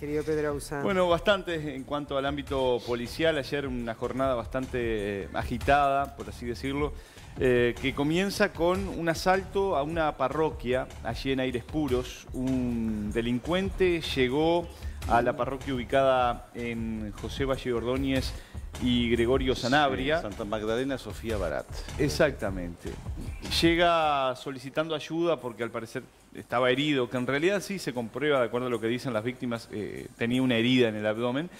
Querido Pedro Bueno, bastante en cuanto al ámbito policial. Ayer una jornada bastante eh, agitada, por así decirlo, eh, que comienza con un asalto a una parroquia allí en Aires Puros. Un delincuente llegó a la parroquia ubicada en José Valle Ordóñez y Gregorio Sanabria. Santa Magdalena Sofía Barat. Exactamente. Llega solicitando ayuda porque al parecer estaba herido, que en realidad sí se comprueba, de acuerdo a lo que dicen las víctimas, eh, tenía una herida en el abdomen.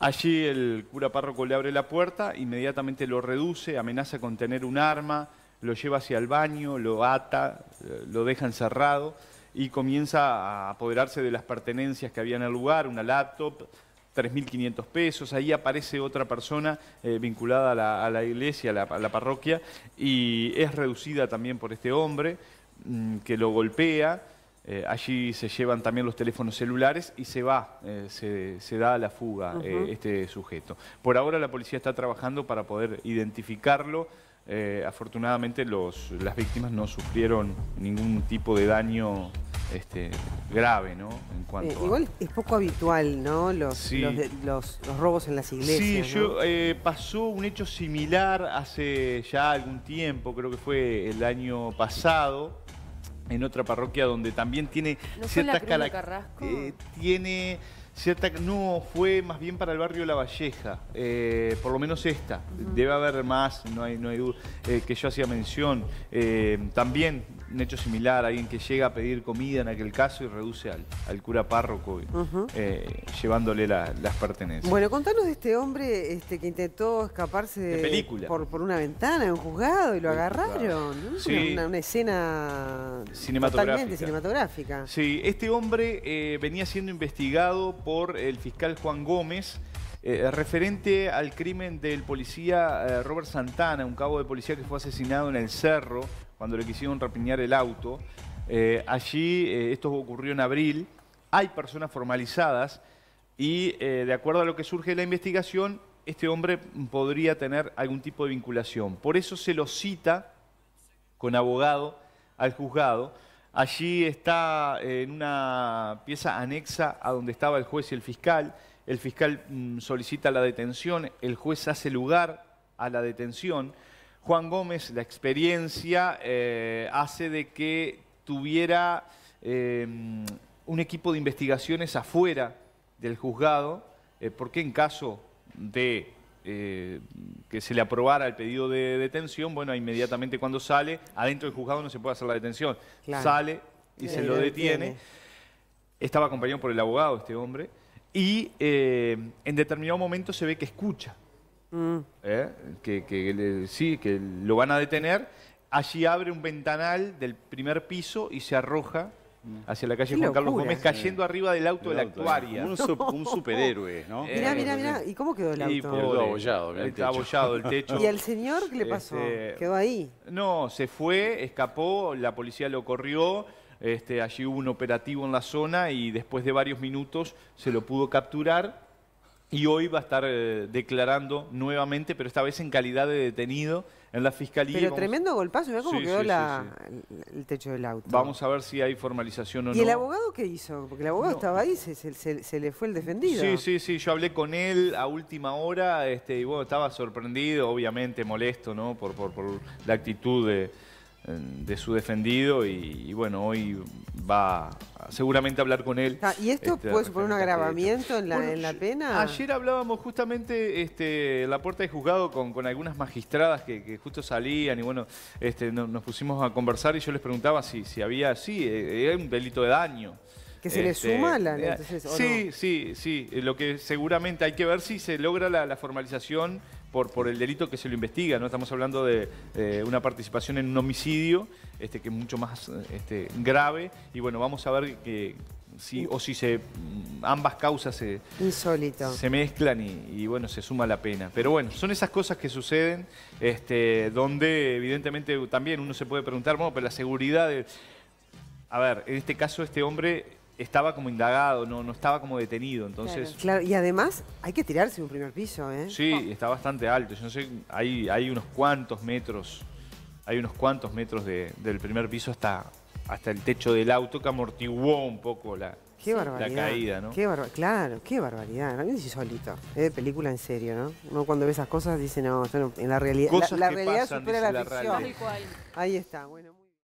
Allí el cura párroco le abre la puerta, inmediatamente lo reduce, amenaza con tener un arma, lo lleva hacia el baño, lo ata, eh, lo deja encerrado y comienza a apoderarse de las pertenencias que había en el lugar, una laptop, 3.500 pesos, ahí aparece otra persona eh, vinculada a la, iglesia, a la, parroquia, y es reducida también por este hombre. Mm, que lo golpea. Eh, allí se llevan también los teléfonos celulares y se va, eh, se, da la fuga eh, este sujeto. Por ahora la policía está trabajando para poder identificarlo. afortunadamente los, las víctimas no sufrieron ningún tipo de daño este, grave, ¿no? En igual es poco habitual, ¿no? Los, los, los, robos en las iglesias. Sí, yo, pasó un hecho similar hace ya algún tiempo, creo que fue el año pasado en otra parroquia donde también tiene ciertas características. Eh, tiene no, fue más bien para el barrio La Valleja, eh, por lo menos esta. Debe haber más, no hay, no duda, eh, que yo hacía mención. Eh, también un hecho similar, alguien que llega a pedir comida en aquel caso y reduce al, al cura párroco, llevándole las pertenencias. Bueno, contanos de este hombre este, que intentó escaparse de, Por, una ventana en un juzgado y lo agarraron. Una, escena cinematográfica. totalmente cinematográfica. Sí, este hombre venía siendo investigado por el fiscal Juan Gómez. Eh, referente al crimen del policía eh, Robert Santana, un cabo de policía que fue asesinado en el cerro cuando le quisieron rapiñar el auto. Eh, allí, esto ocurrió en abril, hay personas formalizadas y de acuerdo a lo que surge de la investigación, este hombre podría tener algún tipo de vinculación. Por eso se lo cita con abogado al juzgado. Allí está eh, en una pieza anexa a donde estaba el juez y el fiscal. El fiscal mm, solicita la detención, el juez hace lugar a la detención. Juan Gómez, la experiencia eh, hace de que tuviera eh, un equipo de investigaciones afuera del juzgado, porque en caso de eh, que se le aprobara el pedido de detención, bueno, inmediatamente cuando sale, adentro del juzgado no se puede hacer la detención. Sale y se lo detiene. Estaba acompañado por el abogado, este hombre, y eh, en determinado momento se ve que escucha. Mm. ¿eh? Que, sí, que lo van a detener. Allí abre un ventanal del primer piso y se arroja Mm. hacia la calle Juan Carlos Gómez, cayendo arriba del auto, de la actuaria. Eh. un, superhéroe, ¿no? Mirá, mirá, mirá. ¿Y cómo quedó el auto? Y abollado, el techo. abollado el ¿Y al señor qué le pasó? Este, ¿Quedó ahí? No, se fue, escapó, la policía lo corrió. Este, allí hubo un operativo en la zona y después de varios minutos se lo pudo capturar y hoy va a estar eh, declarando nuevamente, pero esta vez en calidad de detenido en la fiscalía. Pero tremendo golpazo, ¿ya ¿eh? cómo quedó el techo del auto. Vamos a ver si hay formalización o no. ¿Y el abogado qué hizo? Porque el abogado estaba ahí, se, le fue el defendido. Sí, sí, sí, yo hablé con él a última hora este, y bueno, estaba sorprendido, obviamente molesto, ¿no? por la actitud de eh, de su defendido y, bueno, hoy va seguramente a hablar con él. Ah, ¿Y esto este, puede suponer un este agravamiento en la, pena? Ayer hablábamos justamente este, en la puerta de juzgado con, algunas magistradas que, justo salían y bueno, este, nos pusimos a conversar y yo les preguntaba si, si había, sí, eh, era un delito de daño. Que se le este, suma la... Eh, sí, sí, sí. Lo que seguramente hay que ver si se logra la formalización por, el delito que se lo investiga, ¿no? Estamos hablando de eh, una participación en un homicidio, este, que es mucho más este, grave. Y bueno, vamos a ver que, si, o si se mm, ambas causas se, se mezclan y, bueno, se suma la pena. Pero bueno, son esas cosas que suceden, este, donde evidentemente también uno se puede preguntar, bueno, pero la seguridad de... A ver, en este caso este hombre estaba como indagado, no, no estaba como detenido, entonces... Claro. y además hay que tirarse un primer piso, ¿eh? Sí, está bastante alto, yo no sé, hay, hay unos cuantos metros, hay unos cuantos metros del primer piso hasta, hasta el techo del auto que amortiguó un poco la, caída, ¿no? Qué claro, qué barbaridad, no si solito, es ¿eh? de película en serio, ¿no? Uno cuando ve esas cosas dice, no, en la realidad, la, realidad supera la, Ahí está, bueno.